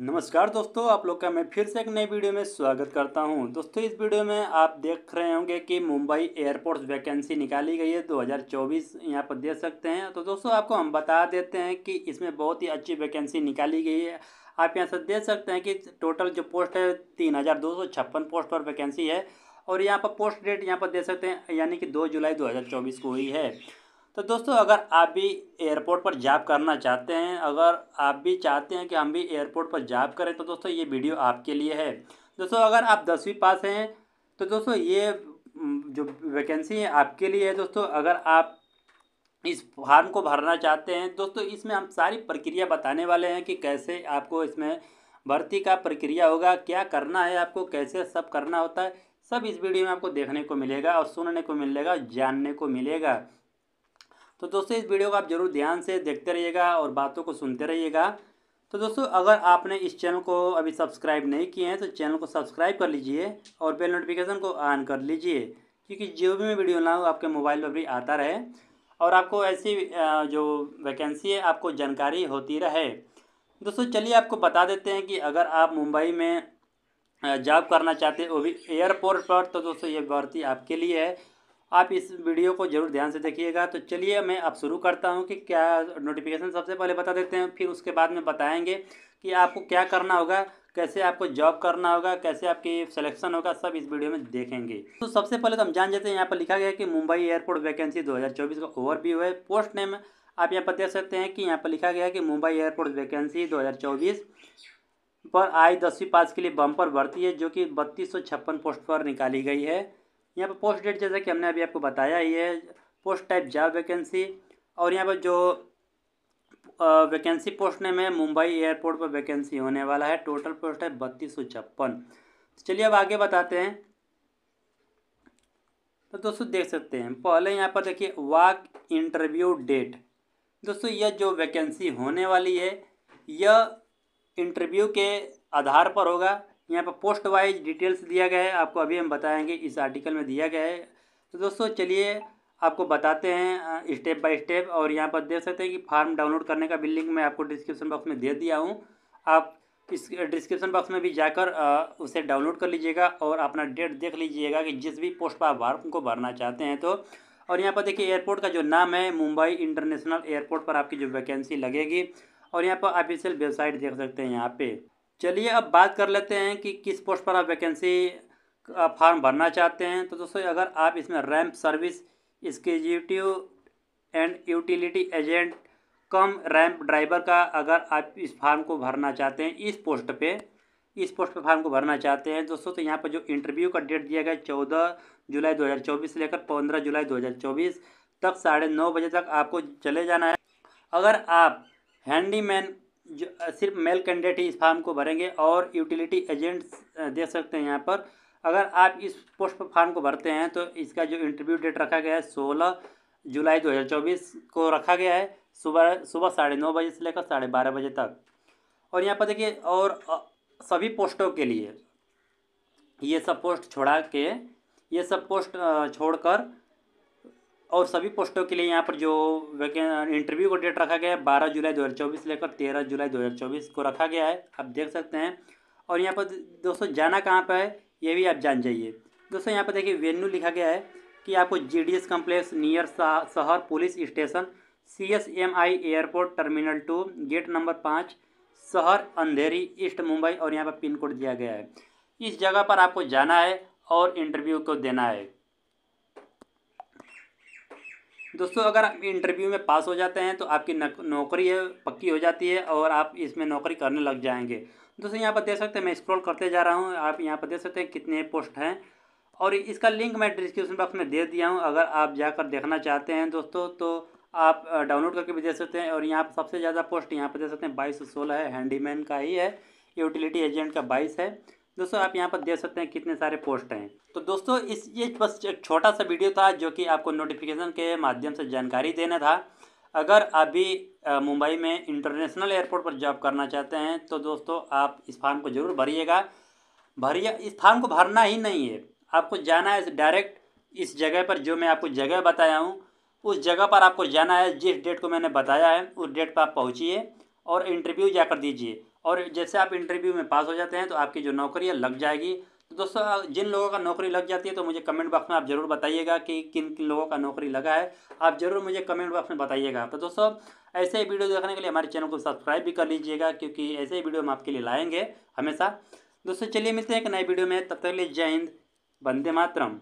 नमस्कार दोस्तों आप लोग का मैं फिर से एक नई वीडियो में स्वागत करता हूं दोस्तों इस वीडियो में आप देख रहे होंगे कि मुंबई एयरपोर्ट वैकेंसी निकाली गई है 2024 यहाँ पर देख सकते हैं तो दोस्तों आपको हम बता देते हैं कि इसमें बहुत ही अच्छी वैकेंसी निकाली गई है आप यहाँ से देख सकते हैं कि टोटल जो पोस्ट है तीन पोस्ट पर वैकेंसी है और यहाँ पर पोस्ट डेट यहाँ पर दे सकते हैं यानी कि दो जुलाई दो को हुई है तो दोस्तों अगर आप भी एयरपोर्ट पर जॉब करना चाहते हैं अगर आप भी चाहते हैं कि हम भी एयरपोर्ट पर जॉब करें तो दोस्तों ये वीडियो आपके लिए है दोस्तों अगर आप दसवीं पास हैं तो दोस्तों ये जो वैकेंसी है आपके लिए है दोस्तों अगर आप इस फार्म को भरना चाहते हैं दोस्तों इसमें हम सारी प्रक्रिया बताने वाले हैं कि कैसे आपको इसमें भर्ती का प्रक्रिया होगा क्या करना है आपको कैसे सब करना होता है सब इस वीडियो में आपको देखने को मिलेगा और सुनने को मिलेगा जानने को मिलेगा तो दोस्तों इस वीडियो को आप जरूर ध्यान से देखते रहिएगा और बातों को सुनते रहिएगा तो दोस्तों अगर आपने इस चैनल को अभी सब्सक्राइब नहीं किए हैं तो चैनल को सब्सक्राइब कर लीजिए और बेल नोटिफिकेशन को ऑन कर लीजिए क्योंकि जो भी मैं वीडियो लाऊँ आपके मोबाइल पर भी आता रहे और आपको ऐसी जो वैकेंसी है आपको जानकारी होती रहे दोस्तों चलिए आपको बता देते हैं कि अगर आप मुंबई में जॉब करना चाहते हो वो भी एयरपोर्ट पर तो दोस्तों ये भर्ती आपके लिए है आप इस वीडियो को जरूर ध्यान से देखिएगा तो चलिए मैं अब शुरू करता हूँ कि क्या नोटिफिकेशन सबसे पहले बता देते हैं फिर उसके बाद में बताएंगे कि आपको क्या करना होगा कैसे आपको जॉब करना होगा कैसे आपकी सिलेक्शन होगा सब इस वीडियो में देखेंगे तो सबसे पहले तो हम जान जाते हैं यहाँ पर लिखा गया है कि मुंबई एयरपोर्ट वैकेंसी 2024 का ओवरव्यू है पोस्ट नेम आप यहाँ पर देख सकते हैं कि यहाँ पर लिखा गया है कि मुंबई एयरपोर्ट वैकेंसी 2024 पर आई दसवीं पास के लिए बम्पर भर्ती है जो कि बत्तीस पोस्ट पर निकाली गई है यहाँ पर पोस्ट डेट जैसा कि हमने अभी आपको बताया ही है पोस्ट टाइप जॉब वैकेंसी और यहाँ पर जो वैकेंसी पोस्ट नेम है मुंबई एयरपोर्ट पर वैकेंसी होने वाला है टोटल पोस्ट है बत्तीस सौ छप्पन तो चलिए अब आगे बताते हैं तो दोस्तों देख सकते हैं पहले यहाँ पर देखिए वाक इंटरव्यू डेट दोस्तों यह जो वैकेंसी होने वाली है यह इंटरव्यू के आधार पर होगा यहाँ पर पोस्ट वाइज डिटेल्स दिया गया है आपको अभी हम बताएंगे इस आर्टिकल में दिया गया है तो दोस्तों चलिए आपको बताते हैं स्टेप बाय स्टेप और यहाँ पर देख सकते हैं कि फार्म डाउनलोड करने का भी लिंक मैं आपको डिस्क्रिप्शन बॉक्स में दे दिया हूँ आप इस डिस्क्रिप्शन बॉक्स में भी जाकर उसे डाउनलोड कर लीजिएगा और अपना डेट देख लीजिएगा कि जिस भी पोस्ट पर आप फार्म को भरना चाहते हैं तो और यहाँ पर देखिए एयरपोर्ट का जो नाम है मुंबई इंटरनेशनल एयरपोर्ट पर आपकी जो वैकेंसी लगेगी और यहाँ पर ऑफिशियल वेबसाइट देख सकते हैं यहाँ पे चलिए अब बात कर लेते हैं कि किस पोस्ट पर आप वैकेंसी फॉर्म भरना चाहते हैं तो दोस्तों अगर आप इसमें ramp service executive and utility agent cum ramp driver का अगर आप इस फार्म को भरना चाहते हैं इस पोस्ट पे इस पोस्ट पर फार्म को भरना चाहते हैं दोस्तों तो यहाँ पर जो इंटरव्यू का डेट दिया गया चौदह जुलाई चौबीस से लेकर पंद्रह जुलाई चौबीस तक साढ़े नौ बजे तक आपको चले जाना है अगर आप हैंडीमैन जो सिर्फ मेल कैंडिडेट ही इस फार्म को भरेंगे और यूटिलिटी एजेंट्स देख सकते हैं यहाँ पर अगर आप इस पोस्ट पर फार्म को भरते हैं तो इसका जो इंटरव्यू डेट रखा गया है सोलह जुलाई 2024 को रखा गया है सुबह सुबह साढ़े नौ बजे से लेकर साढ़े बारह बजे तक और यहाँ पर देखिए और सभी पोस्टों के लिए ये सब पोस्ट छोड़ा के ये सब पोस्ट छोड़कर और सभी पोस्टों के लिए यहाँ पर जो इंटरव्यू का डेट रखा गया है बारह जुलाई दो हज़ार चौबीस लेकर तेरह जुलाई दो हज़ार चौबीस को रखा गया है आप देख सकते हैं और यहाँ पर दोस्तों जाना कहाँ पर है ये भी आप जान जाइए दोस्तों यहाँ पर देखिए वेन्यू लिखा गया है कि आपको G D S complex near Sahar police station C S M I airport terminal two gate number पाँच शहर अंधेरी ईस्ट मुंबई और यहाँ पर पिन कोड दिया गया है इस जगह पर आपको जाना है और इंटरव्यू को देना है दोस्तों अगर आप इंटरव्यू में पास हो जाते हैं तो आपकी नौकरी है पक्की हो जाती है और आप इसमें नौकरी करने लग जाएंगे दोस्तों यहाँ पर देख सकते हैं मैं स्क्रॉल करते जा रहा हूँ आप यहाँ पर देख सकते हैं कितने पोस्ट हैं और इसका लिंक मैं डिस्क्रिप्शन बॉक्स में दे दिया हूँ अगर आप जाकर देखना चाहते हैं दोस्तों तो आप डाउनलोड करके भी दे सकते हैं और यहाँ पर सबसे ज़्यादा पोस्ट यहाँ पर दे सकते हैं बाईस सौ सोलह है हैंडीमैन का ही है यूटिलिटी एजेंट का बाईस है दोस्तों आप यहाँ पर देख सकते हैं कितने सारे पोस्ट हैं तो दोस्तों इस ये बस एक छोटा सा वीडियो था जो कि आपको नोटिफिकेशन के माध्यम से जानकारी देना था अगर आप भी मुंबई में इंटरनेशनल एयरपोर्ट पर जॉब करना चाहते हैं तो दोस्तों आप इस फार्म को ज़रूर भरिएगा भरिए इस फार्म को भरना ही नहीं है आपको जाना है डायरेक्ट इस जगह पर जो मैं आपको जगह बताया हूँ उस जगह पर आपको जाना है जिस डेट को मैंने बताया है उस डेट पर आप पहुँचिए और इंटरव्यू जाकर दीजिए और जैसे आप इंटरव्यू में पास हो जाते हैं तो आपकी जो नौकरी है लग जाएगी तो दोस्तों जिन लोगों का नौकरी लग जाती है तो मुझे कमेंट बॉक्स में आप ज़रूर बताइएगा कि किन किन लोगों का नौकरी लगा है आप ज़रूर मुझे कमेंट बॉक्स में बताइएगा तो दोस्तों ऐसे ही वीडियो देखने के लिए हमारे चैनल को सब्सक्राइब भी कर लीजिएगा क्योंकि ऐसे ही वीडियो हम आपके लिए लाएंगे हमेशा दोस्तों चलिए मिलते हैं एक नए वीडियो में तब तक के लिए जय हिंद वंदे मातरम